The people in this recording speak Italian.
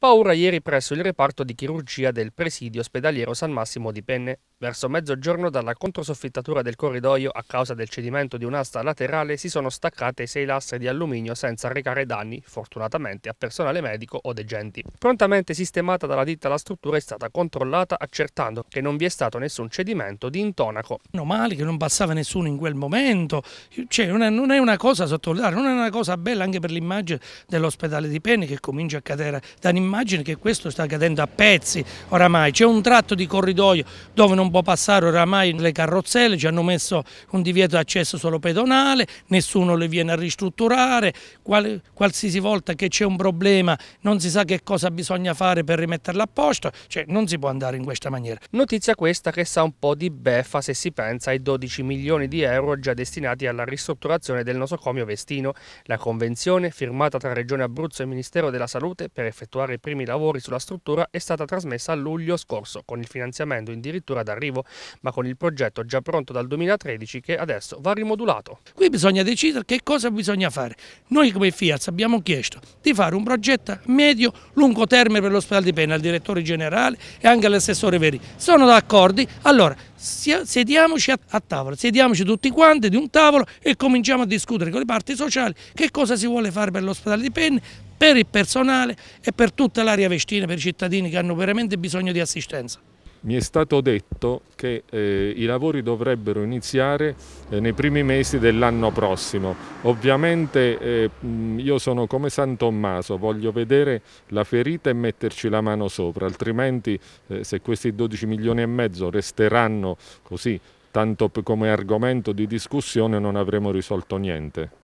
Paura ieri presso il reparto di chirurgia del presidio ospedaliero San Massimo di Penne. Verso mezzogiorno dalla controsoffittatura del corridoio a causa del cedimento di un'asta laterale si sono staccate sei lastre di alluminio senza recare danni, fortunatamente a personale medico o degenti. Prontamente sistemata dalla ditta la struttura è stata controllata accertando che non vi è stato nessun cedimento di intonaco. Meno male che non passava nessuno in quel momento, cioè, non, è, non è una cosa sottovalutare, non è una cosa bella anche per l'immagine dell'ospedale di Penne che comincia a cadere da immagini che questo sta cadendo a pezzi oramai, c'è un tratto di corridoio dove non può passare oramai le carrozzelle, ci hanno messo un divieto di accesso solo pedonale, nessuno le viene a ristrutturare, Qual, qualsiasi volta che c'è un problema non si sa che cosa bisogna fare per rimetterla a posto, cioè non si può andare in questa maniera. Notizia questa che sa un po' di beffa se si pensa ai 12 milioni di euro già destinati alla ristrutturazione del nosocomio Vestino. La convenzione firmata tra Regione Abruzzo e Ministero della Salute per effettuare i primi lavori sulla struttura è stata trasmessa a luglio scorso con il finanziamento addirittura d'arrivo, ma con il progetto già pronto dal 2013 che adesso va rimodulato. Qui bisogna decidere che cosa bisogna fare. Noi come Fiat abbiamo chiesto di fare un progetto medio-lungo termine per l'ospedale di Pena, al direttore generale e anche all'assessore Veri. Sono d'accordo? Allora, sediamoci a, tavola, sediamoci tutti quanti di un tavolo e cominciamo a discutere con le parti sociali che cosa si vuole fare per l'ospedale di Penne, per il personale e per tutta l'area vestina, per i cittadini che hanno veramente bisogno di assistenza. Mi è stato detto che eh, i lavori dovrebbero iniziare eh, nei primi mesi dell'anno prossimo. Ovviamente eh, io sono come San Tommaso, voglio vedere la ferita e metterci la mano sopra, altrimenti eh, se questi 12 milioni e mezzo resteranno così, tanto come argomento di discussione, non avremo risolto niente.